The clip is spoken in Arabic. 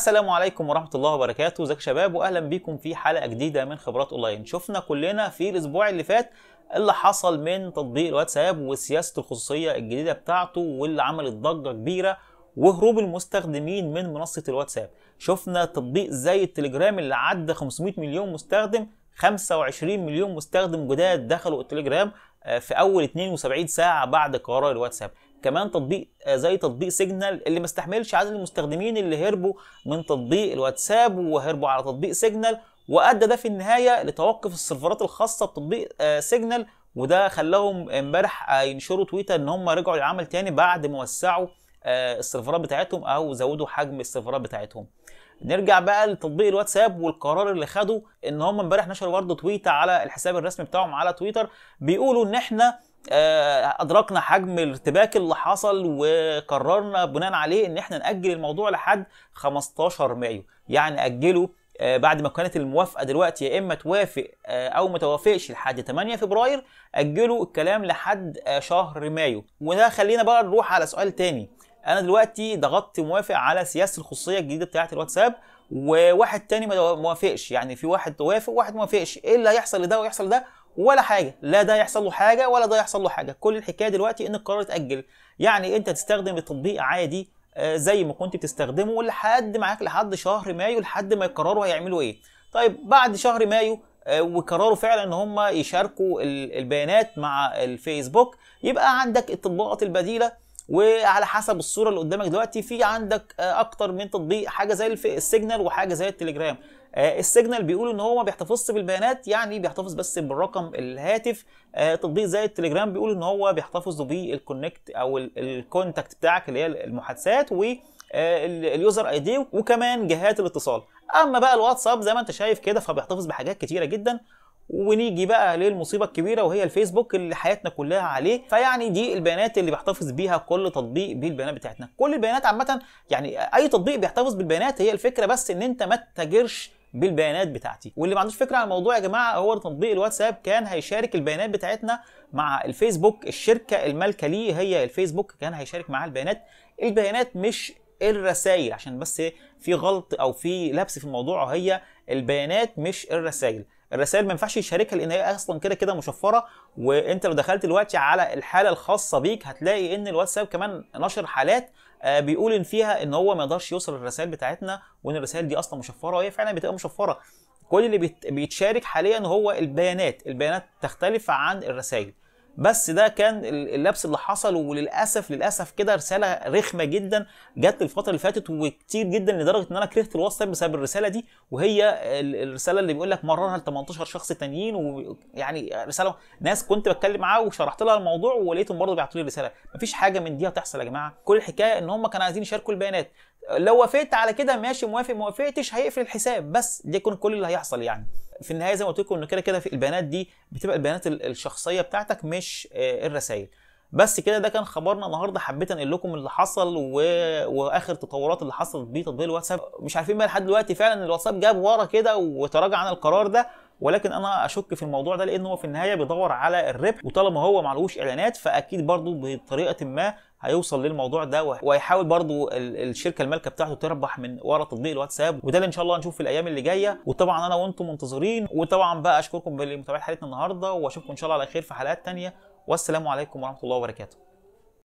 السلام عليكم ورحمه الله وبركاته ازيك شباب واهلا بيكم في حلقه جديده من خبرات اونلاين شفنا كلنا في الاسبوع اللي فات اللي حصل من تطبيق الواتساب وسياسه الخصوصيه الجديده بتاعته واللي عملت ضجه كبيره وهروب المستخدمين من منصه الواتساب شفنا تطبيق زي التليجرام اللي عدى 500 مليون مستخدم 25 مليون مستخدم جداد دخلوا التليجرام آه، في اول 72 ساعه بعد قرار الواتساب كمان تطبيق آه، زي تطبيق سيجنال اللي ما استحملش عدد المستخدمين اللي هربوا من تطبيق الواتساب وهربوا على تطبيق سيجنال وادى ده في النهايه لتوقف السيرفرات الخاصه بتطبيق آه، سيجنال وده خلاهم امبارح آه، ينشروا تويتر ان هم رجعوا للعمل تاني بعد ما وسعوا السيرفرات بتاعتهم او زودوا حجم السيرفرات بتاعتهم نرجع بقى لتطبيق الواتساب والقرار اللي خده ان هم امبارح نشروا برضه تويته على الحساب الرسمي بتاعهم على تويتر بيقولوا ان احنا آه، ادركنا حجم الارتباك اللي حصل وقررنا بناء عليه ان احنا ناجل الموضوع لحد 15 مايو يعني اجله آه، بعد ما كانت الموافقه دلوقتي يا اما توافق آه، او ما توافقش لحد 8 فبراير اجلوا الكلام لحد شهر مايو وده خلينا بقى نروح على سؤال تاني انا دلوقتي ضغطت موافق على سياسه الخصوصيه الجديده بتاعه الواتساب وواحد تاني ما موافقش يعني في واحد وافق وواحد ما ايه اللي هيحصل لده ويحصل ده ولا حاجه لا ده يحصل له حاجه ولا ده يحصل له حاجه كل الحكايه دلوقتي ان القرار اتاجل يعني انت تستخدم التطبيق عادي آه، زي ما كنت بتستخدمه لحد معاك لحد شهر مايو لحد ما يقرروا هيعملوا ايه طيب بعد شهر مايو آه، وقرروا فعلا ان هم يشاركوا البيانات مع الفيسبوك يبقى عندك التطبيقات البديله وعلى حسب الصوره اللي قدامك دلوقتي في عندك آه، اكتر من تطبيق حاجه زي السيجنال وحاجه زي التليجرام آه، السيجنال بيقول ان هو ما بيحتفظش بالبيانات يعني بيحتفظ بس بالرقم الهاتف آه، تطبيق زي التليجرام بيقول ان هو بيحتفظ بالكونكت او الكونتاكت بتاعك اللي هي المحادثات و اليوزر اي دي وكمان جهات الاتصال اما بقى الواتساب زي ما انت شايف كده فبيحتفظ بحاجات كتيره جدا ونيجي بقى للمصيبه الكبيره وهي الفيسبوك اللي حياتنا كلها عليه فيعني دي البيانات اللي بيحتفظ بيها كل تطبيق بالبيانات بتاعتنا كل البيانات عامه يعني اي تطبيق بيحتفظ بالبيانات هي الفكره بس ان انت ما تتاجرش بالبيانات بتاعتي واللي ما عندوش فكره عن الموضوع يا جماعه هو تطبيق الواتساب كان هيشارك البيانات بتاعتنا مع الفيسبوك الشركه المالكه ليه هي الفيسبوك كان هيشارك معاها البيانات البيانات مش الرسائل عشان بس إيه، في غلط او في لبس في الموضوع وهي البيانات مش الرسائل الرسائل ما ينفعش يشاركها لان هي اصلا كده كده مشفره وانت لو دخلت دلوقتي على الحاله الخاصه بيك هتلاقي ان الواتساب كمان نشر حالات آه، بيقول ان فيها ان هو ما يقدرش يوصل الرسائل بتاعتنا وان الرسائل دي اصلا مشفره وهي فعلا بتبقى مشفره كل اللي بيتشارك حاليا هو البيانات البيانات تختلف عن الرسائل بس ده كان اللبس اللي حصل وللاسف للاسف كده رساله رخمه جدا جت الفتره اللي فاتت وكتير جدا لدرجه ان انا كرهت الواتساب بسبب الرساله دي وهي الرساله اللي بيقول لك مررها ل 18 شخص تانيين ويعني رساله ناس كنت بتكلم معاها وشرحت لها الموضوع ولقيتهم برضه بيبعتوا لي رساله مفيش حاجه من دي هتحصل يا جماعه كل الحكايه ان هم كانوا عايزين يشاركوا البيانات لو وافقت على كده ماشي موافق ما وافقتش هيقفل الحساب بس ده يكون كل اللي هيحصل يعني في النهايه زي ما قلت لكم انه كده كده في البيانات دي بتبقى البيانات الشخصيه بتاعتك مش آه، الرسائل بس كده ده كان خبرنا النهارده حبيت انقل لكم اللي حصل و... واخر التطورات اللي حصلت بتطبيق تطبيق الواتساب مش عارفين بقى لحد دلوقتي فعلا الواتساب جاب ورا كده وتراجع عن القرار ده ولكن انا اشك في الموضوع ده لان هو في النهايه بيدور على الربح وطالما هو لهوش اعلانات فاكيد برضه بطريقه ما هيوصل للموضوع ده وهيحاول برضو الشركه المالكه بتاعته تربح من ورا تطبيق الواتساب وده اللي ان شاء الله هنشوف في الايام اللي جايه وطبعا انا وانتم منتظرين وطبعا بقى اشكركم بمتابعه حلقتنا النهارده واشوفكم ان شاء الله على خير في حلقات ثانيه والسلام عليكم ورحمه الله وبركاته